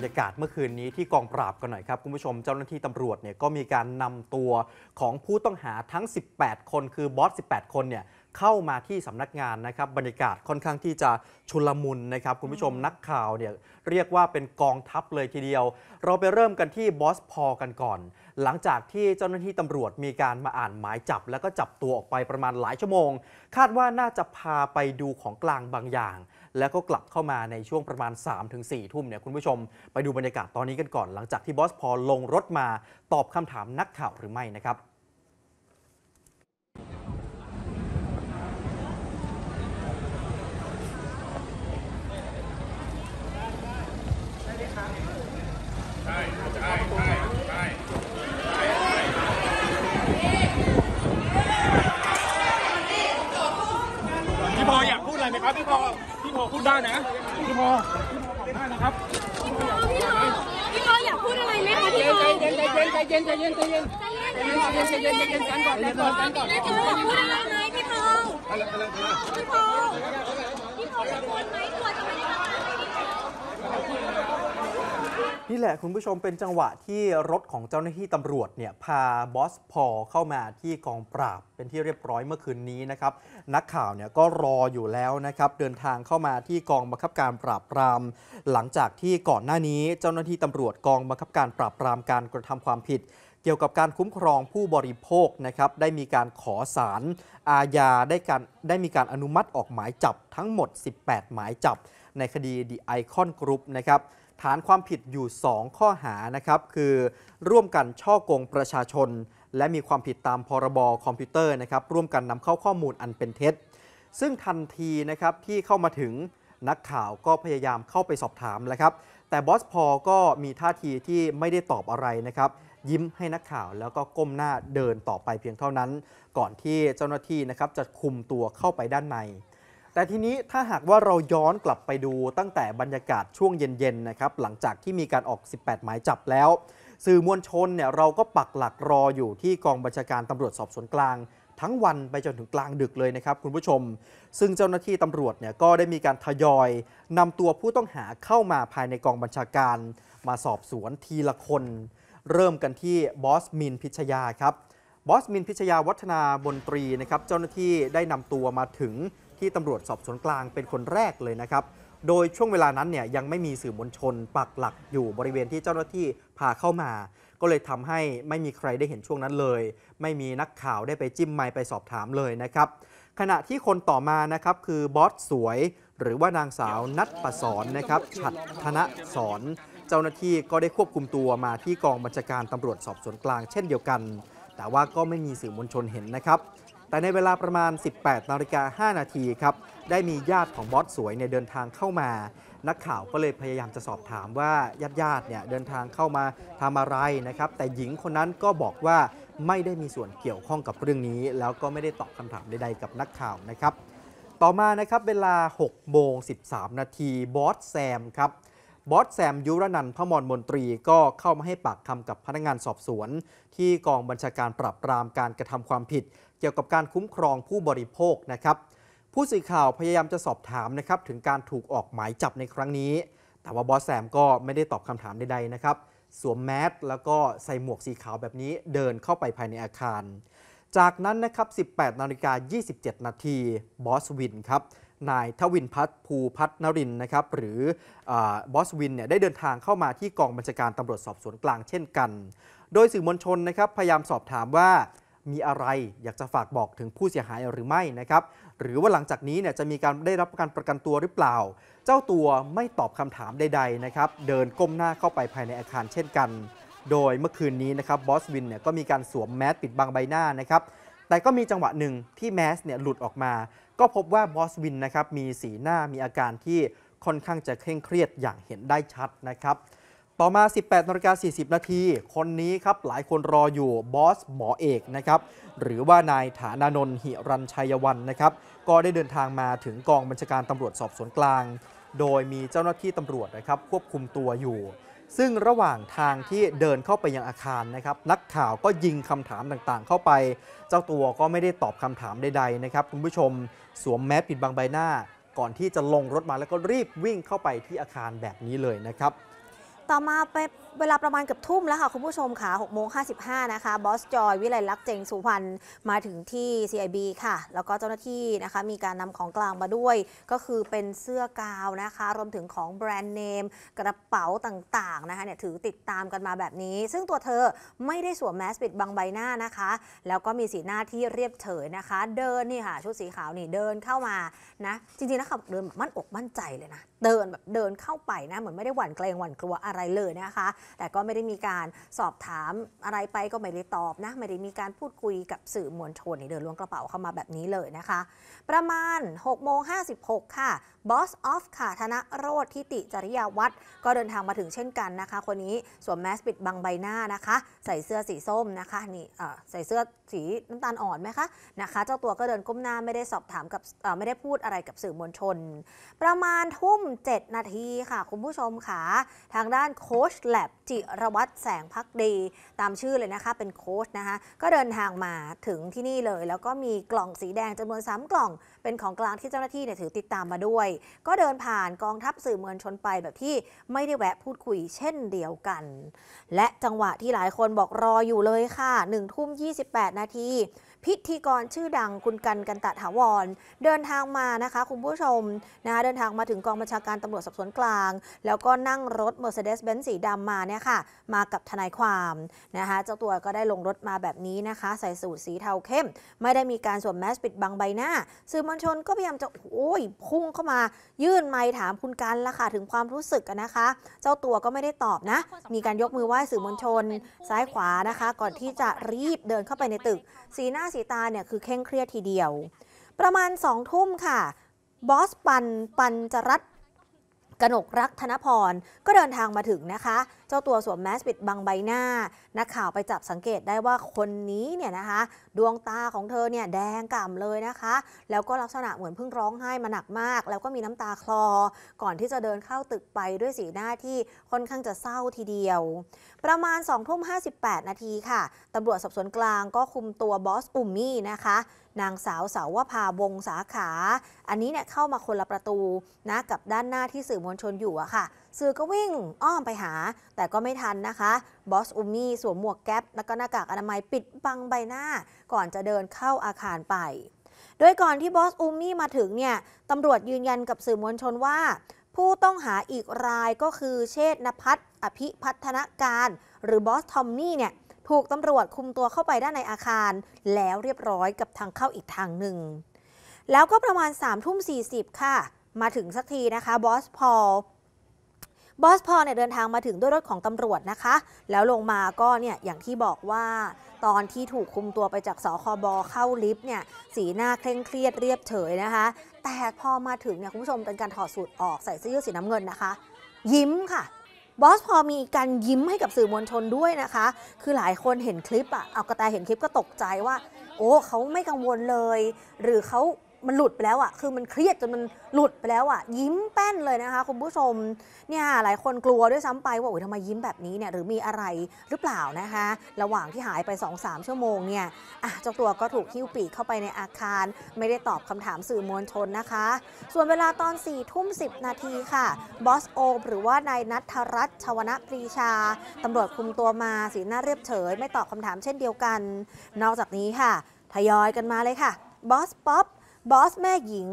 รรยากาศเมื่อคืนนี้ที่กองปราบกันหน่อยครับ คุณผู้ชมเจ้าหน้าที่ตำรวจเนี่ยก็มีการนำตัวของผู้ต้องหาทั้ง 18 คนคือบอส 18 คนเนี่ยเข้ามาที่สำนักงานนะครับ บรรยากาศค่อนข้างที่จะชุลมุนนะครับ คุณผู้ชมนักข่าวเนี่ย เรียกว่าเป็นกองทัพเลยทีเดียว เราไปเริ่มกันที่บอสพอ กันก่อน หลังจากที่เจ้าหน้าที่ตำรวจมีการมาอ่านหมายจับ แล้วก็จับตัวออกไปประมาณหลายชั่วโมง คาดว่าน่าจะพาไปดูของกลางบางอย่าง แล้วก็กลับเข้ามาในช่วงประมาณ 3-4 ทุ่มเนี่ยคุณผู้ชมไปดูบรรยากาศตอนนี้กันก่อน หลังจากที่บอสพอลงรถมาตอบคำถามนักข่าวหรือไม่นะครับเย็นใจเย็นใจเย็นใจเย็นใจเย็นใจเย็นใจเย็นกันก่อนกันก่อนกันก่อนพี่พงศ์พี่พเย็พี่พงศ์พี่พงศ์จะวนไหมนี่แหละคุณผู้ชมเป็นจังหวะที่รถของเจ้าหน้าที่ตำรวจเนี่ยพาบอสพอเข้ามาที่กองปราบ เป็นที่เรียบร้อยเมื่อคืนนี้นะครับ นักข่าวเนี่ยก็รออยู่แล้วนะครับ เดินทางเข้ามาที่กองบังคับการปราบปราม หลังจากที่ก่อนหน้านี้เจ้าหน้าที่ตำรวจกองบังคับการปราบปรามการกระทำความผิด เกี่ยวกับการคุ้มครองผู้บริโภคนะครับได้มีการขอสารอาญาได้การได้มีการอนุมัติออกหมายจับทั้งหมด 18 หมายจับ ในคดีดีไอคอนกรุ๊ปนะครับฐานความผิดอยู่ 2 ข้อหานะครับคือร่วมกันช่อกงประชาชน และมีความผิดตามพรบอคอมพิวเตอร์นะครับ ร่วมกันนำเข้าข้อมูลอันเป็นเท็จซึ่งทันทีนะครับที่เข้ามาถึงนักข่าวก็พยายามเข้าไปสอบถามแล้วครับแต่บอสพอก็มีท่าทีที่ไม่ได้ตอบอะไรนะครับ ยิ้มให้นักข่าวแล้วก็ก้มหน้าเดินต่อไปเพียงเท่านั้น ก่อนที่เจ้าหน้าที่นะครับจะคุมตัวเข้าไปด้านในแต่ทีนี้ถ้าหากว่าเราย้อนกลับไปดูตั้งแต่บรรยากาศช่วงเย็นๆนะครับหลังจากที่มีการออก 18หมายจับแล้ว สื่อมวลชนเนี่ยเราก็ปักหลักรออยู่ที่กองบัญชาการตำรวจสอบสวนกลาง ทั้งวันไปจนถึงกลางดึกเลยนะครับคุณผู้ชม ซึ่งเจ้าหน้าที่ตำรวจเนี่ยก็ได้มีการทยอยนำตัวผู้ต้องหาเข้ามาภายในกองบัญชาการ มาสอบสวนทีละคน เริ่มกันที่บอสมินพิชยาครับ บอสมินพิชยาวัฒนาบนตรีนะครับเจ้าหน้าที่ได้นำตัวมาถึงที่ตำรวจสอบสวนกลางเป็นคนแรกเลยนะครับ โดยช่วงเวลานั้นเนี่ย ยังไม่มีสื่อมวลชนปักหลักอยู่บริเวณที่เจ้าหน้าที่ พาเข้ามา ก็เลยทำให้ไม่มีใครได้เห็นช่วงนั้นเลย ไม่มีนักข่าวได้ไปจิ้มไม้ไปสอบถามเลยนะครับ ขณะที่คนต่อมานะครับคือบอสสวย หรือว่านางสาวนัทประสอนนะครับ ฉัดธนะสอนจ้าหน้าที่ก็ได้ควบคุมตัวมาที่กองบัญชาการตำรวจสอบสวนกลางเช่นเดียวกัน แต่ว่าก็ไม่มีสื่อมวลชนเห็นนะครับแต่ในเวลาประมาณ 18 นาฬิกา 5 นาทีครับ ได้มีญาติของบอสสวยเนี่ยเดินทางเข้ามา นักข่าวก็เลยพยายามจะสอบถามว่าญาติญาติเนี่ยเดินทางเข้ามาทำอะไรนะครับ แต่หญิงคนนั้นก็บอกว่าไม่ได้มีส่วนเกี่ยวข้องกับเรื่องนี้ แล้วก็ไม่ได้ตอบคำถามใดๆ กับนักข่าวนะครับ ต่อมานะครับเวลา 6 โมง 13 นาทีบอสแซมครับบอสแซมยุรนันพมรมนตรีก็เข้ามาให้ปากคำกับพนักงานสอบสวน ที่กองบัญชาการปราบปรามการกระทำความผิดเกี่ยวกับการคุ้มครองผู้บริโภคนะครับ ผู้สื่อข่าวพยายามจะสอบถามนะครับถึงการถูกออกหมายจับในครั้งนี้ แต่ว่าบอสแซมก็ไม่ได้ตอบคำถามใดๆนะครับสวมแมสแล้วก็ใส่หมวกสีขาวแบบนี้เดินเข้าไปภายในอาคาร จากนั้นนะครับ 18 นาฬิกา 27 นาทีบอสวินครับนายทวินพัฒภูพัฒนรินนะครับหรือบอสวินเนี่ยได้เดินทางเข้ามาที่กองบัญชาการตำรวจสอบสวนกลางเช่นกัน โดยสื่อมวลชนนะครับพยายามสอบถามว่ามีอะไรอยากจะฝากบอกถึงผู้เสียหายหรือไม่นะครับหรือว่าหลังจากนี้เนี่ยจะมีการได้รับการประกันตัวหรือเปล่า เจ้าตัวไม่ตอบคำถามใดๆนะครับเดินก้มหน้าเข้าไปภายในอาคารเช่นกัน โดยเมื่อคืนนี้นะครับบอสวินเนี่ยก็มีการสวมแมสปิดบังใบหน้านะครับแต่ก็มีจังหวะหนึ่งที่แมสเนี่ยหลุดออกมาก็พบว่าบอสวินนะครับมีสีหน้ามีอาการที่ค่อนข้างจะเคร่งเครียดอย่างเห็นได้ชัดนะครับ ต่อมา 18นาฬิกา40 นาที คนนี้ครับหลายคนรออยู่บอสหมอเอกนะครับหรือว่านายฐานานนท์หิรันชัยวันนะครับ ก็ได้เดินทางมาถึงกองบัญชาการตำรวจสอบสวนกลาง โดยมีเจ้าหน้าที่ตำรวจนะครับควบคุมตัวอยู่ซึ่งระหว่างทางที่เดินเข้าไปยังอาคารนะครับ นักข่าวก็ยิงคำถามต่างๆ เข้าไป เจ้าตัวก็ไม่ได้ตอบคำถามใดๆนะครับคุณผู้ชมสวมแมสปิดบังใบหน้า ก่อนที่จะลงรถมาแล้วก็รีบวิ่งเข้าไปที่อาคารแบบนี้เลยนะครับต่อมาไปเวลาประมาณเกือบทุ่มแล้วค่ะคุณผู้ชมค่ะ6โมง55นะคะ บอสจอย วิไลลักษ์เจงสุพรรณมาถึงที่ CIB ค่ะ แล้วก็เจ้าหน้าที่นะคะ มีการนำของกลางมาด้วยก็คือเป็นเสื้อกาวนะคะรวมถึงของแบรนด์เนม กระเป๋าต่างๆนะคะเนี่ยถือติดตามกันมาแบบนี้ ซึ่งตัวเธอไม่ได้สวมแมสปิดบังใบหน้านะคะ แล้วก็มีสีหน้าที่เรียบเฉยนะคะ เดินนี่ค่ะ ชุดสีขาวนี่เดินเข้ามานะจริงๆนะคะเดินมั่นอกมั่นใจเลยนะเดินแบบเดินเข้าไปนะเหมือนไม่ได้หวั่นเกรงหวั่นกลัวอะไรเลยนะคะ แต่ก็ไม่ได้มีการสอบถามอะไรไปก็ไม่ได้ตอบนะไม่ได้มีการพูดคุยกับสื่อมวลชนเดินล้วงกระเป๋าเข้ามาแบบนี้เลยนะคะ ประมาณ6โมง56ค่ะบอสออฟค่ะธนโรธทิติจริยาวัฒน์ก็เดินทางมาถึงเช่นกันนะคะคนนี้สวมแมสปิดบังใบหน้านะคะใส่เสื้อสีส้มนะคะนี่ใส่เสื้อสีน้ำตาลอ่อนไหมคะนะคะเจ้าตัวก็เดินก้มหน้าไม่ได้สอบถามกับไม่ได้พูดอะไรกับสื่อมวลชน ประมาณทุ่ม7 นาทีค่ะ คุณผู้ชมค่ะ ทางด้านโค้ชแลบจิรวัตรแสงพักดีตามชื่อเลยนะคะเป็นโค้ชนะคะก็เดินทางมาถึงที่นี่เลย แล้วก็มีกล่องสีแดงจำนวน3 กล่องเป็นของกลางที่เจ้าหน้าที่เนี่ยถือติดตามมาด้วย ก็เดินผ่านกองทัพสื่อมวลชนไปแบบที่ไม่ได้แวะพูดคุยเช่นเดียวกัน และจังหวะที่หลายคนบอกรออยู่เลยค่ะ1ทุ่ม28 นาทีพิธีกรชื่อดังคุณกันกันตะถาวร เดินทางมานะคะคุณผู้ชมนะคะเดินทางมาถึงกองบัญชาการตำรวจสอบสวนกลาง แล้วก็นั่งรถ Mercedes-Benz สีดำมาเนี่ยค่ะมากับทนายความนะคะเจ้าตัวก็ได้ลงรถมาแบบนี้นะคะ ใส่สูทสีเทาเข้ม ไม่ได้มีการสวมแมสปิดบังใบหน้า สื่อมวลชนก็พยายามจะ โอ้ยพุ่งเข้ามา ยื่นไม้ถามคุณกันละค่ะถึงความรู้สึกนะคะ เจ้าตัวก็ไม่ได้ตอบนะมีการยกมือไหว้สื่อมวลชนซ้ายขวานะคะ ก่อนที่จะรีบเดินเข้าไปในตึก สีหน้าสีตาเนี่ยคือเคร่งเครียดทีเดียว ประมาณสองทุ่มค่ะบอสปัน ปันจรัตกนกรักธนพร ก็เดินทางมาถึงนะคะเจ้าตัวสวมแมสปิดบังใบหน้า นักข่าวไปจับสังเกตได้ว่าคนนี้เนี่ยนะคะ ดวงตาของเธอเนี่ยแดงก่ำเลยนะคะ แล้วก็ลักษณะเหมือนเพิ่งร้องไห้มาหนักมาก แล้วก็มีน้ำตาคลอ ก่อนที่จะเดินเข้าตึกไปด้วยสีหน้าที่ค่อนข้างจะเศร้าทีเดียว ประมาณ2องทุ่มห้นาทีค่ะ ตำรวจสอบสวนกลางก็คุมตัวบอสอุ่มมี่นะคะ นางสาวสาวภาวงสาขา อันนี้เนี่ยเข้ามาคนละประตูนะกับด้านหน้าที่สื่อมวลชนอยู่อะค่ะ สื่อก็วิ่งอ้อมไปหาแต่ก็ไม่ทันนะคะบอสอุมี่สวมหมวกแก๊ปและก็หน้ากากอนามัยปิดบังใบหน้า ก่อนจะเดินเข้าอาคารไป โดยก่อนที่บอสอุมี่ มาถึงเนี่ยตำรวจยืนยันกับสื่อมวลชนว่า ผู้ต้องหาอีกรายก็คือ เชษนพัฒน์อภิพัฒนาการ หรือบอสทอมมี่เนี่ยถูกตำรวจคุมตัวเข้าไปด้านในอาคาร แล้วเรียบร้อยกับทางเข้าอีกทางหนึ่งแล้วก็ประมาณ3ามทุ่มสีค่ะ มาถึงสักทีนะคะบอสพอลบอสพอเนี่ยเดินทางมาถึงด้วยรถของตำรวจนะคะ แล้วลงมาก็เนี่ยอย่างที่บอกว่า ตอนที่ถูกคุมตัวไปจากสคบเข้าลิฟต์เนี่ยสีหน้าเคร่งเครียดเรียบเฉยนะคะ แต่พอมาถึงเนี่ยคุณผู้ชมเป็นการถอดสูตรออกใส่เสื้อยืดสีน้ำเงินนะคะ ยิ้มค่ะ บอสพอมีการยิ้มให้กับสื่อมวลชนด้วยนะคะ คือหลายคนเห็นคลิปอะเอากระแตเห็นคลิปก็ตกใจว่า โอ้ เขาไม่กังวลเลย หรือเขามันหลุดไปแล้วอะ่ะ คือมันเครียดจนมันหลุดไปแล้วอะ่ะ ยิ้มแป้นเลยนะคะคุณผู้ชมเนี่ยหลายคนกลัวด้วยซ้ำไปว่าโอ้ยทำไมยิ้มแบบนี้เนี่ยหรือมีอะไรหรือเปล่านะคะ ระหว่างที่หายไป2อสชั่วโมงเนี่ยอ่ะเจ้าตัวก็ถูกหิ้วปีกเข้าไปในอาคาร ไม่ได้ตอบคำถามสื่อมวลชนนะคะ ส่วนเวลาตอน4ี่ทุ่มสินาทีค่ะ บอสโอมหรือว่านายนัทรัตชวนปรีชา ตำรวจคุมตัวมาสีหน้าเรียบเฉยไม่ตอบคำถามเช่นเดียวกัน นอกจากนี้ค่ะทยอยกันมาเลยค่ะ บอสป๊อปบอสแม่หญิง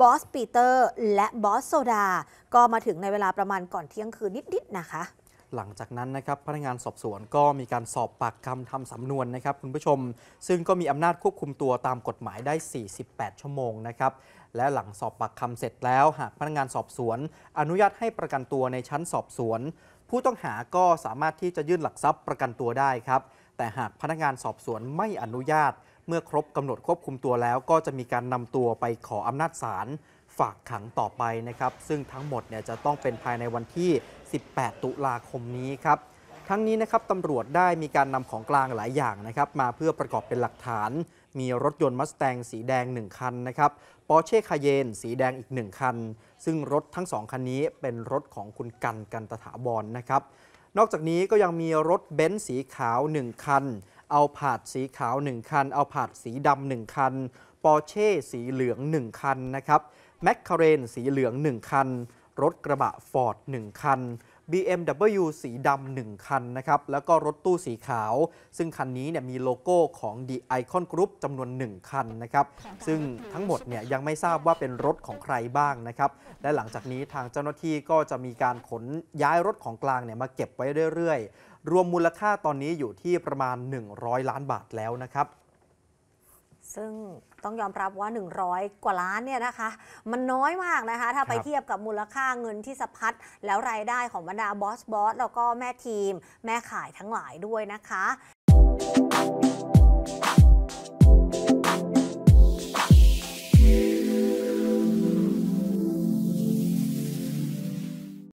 บอสปีเตอร์ และบอสโซดา ก็มาถึงในเวลาประมาณก่อนเที่ยงคืนนิดๆนะคะ หลังจากนั้นนะครับพนักงานสอบสวนก็มีการสอบปากคำทำสำนวนนะครับคุณผู้ชม ซึ่งก็มีอำนาจควบคุมตัวตามกฎหมายได้ 48 ชั่วโมงนะครับและหลังสอบปากคำเสร็จแล้ว หากพนักงานสอบสวน อนุญาตให้ประกันตัวในชั้นสอบสวน ผู้ต้องหาก็สามารถที่จะยื่นหลักทรัพย์ประกันตัวได้ครับแต่หากพนักงานสอบสวนไม่อนุญาตเมื่อครบกำหนดควบคุมตัวแล้วก็จะมีการนำตัวไปขออำนาจศาลฝากขังต่อไปนะครับ ซึ่งทั้งหมดเนี่ยจะต้องเป็นภายในวันที่ 18 ตุลาคมนี้ครับ ทั้งนี้นะครับตำรวจได้มีการนำของกลางหลายอย่างนะครับ มาเพื่อประกอบเป็นหลักฐาน มีรถยนต์มัสแตงสีแดง 1 คันนะครับปอร์เช่คาเยนสีแดงอีก 1 คัน ซึ่งรถทั้ง 2 คันนี้เป็นรถของคุณกันกันตถาบอนนะครับนอกจากนี้ก็ยังมีรถเบนซ์สีขาว 1 คันเอาผาดสีขาว 1 คัน เอาผาดสีดำ1คัน ปอร์เช่สีเหลือง 1 คันนะครับแมคคาเรนสีเหลือง 1 คัน รถกระบะฟอร์ด1คัน BMW สีดำ1คันนะครับแล้วก็รถตู้สีขาว ซึ่งคันนี้เนี่ยมีโลโก้ของ The Icon Group จำนวน 1 คันนะครับ ซึ่งทั้งหมดเนี่ยยังไม่ทราบว่าเป็นรถของใครบ้างนะครับ และหลังจากนี้ทางเจ้าหน้าที่ก็จะมีการขนย้ายรถของกลางเนี่ยมาเก็บไว้เรื่อยรวมมูลค่าตอนนี้อยู่ที่ประมาณ 100 ล้านบาทแล้วนะครับ ซึ่งต้องยอมรับว่า 100 กว่าล้านเนี่ยนะคะ มันน้อยมากนะคะ ถ้าไปเทียบกับมูลค่าเงินที่สะพัดแล้วรายได้ของบรรดาบอสบอสแล้วก็แม่ทีมแม่ขายทั้งหลายด้วยนะคะ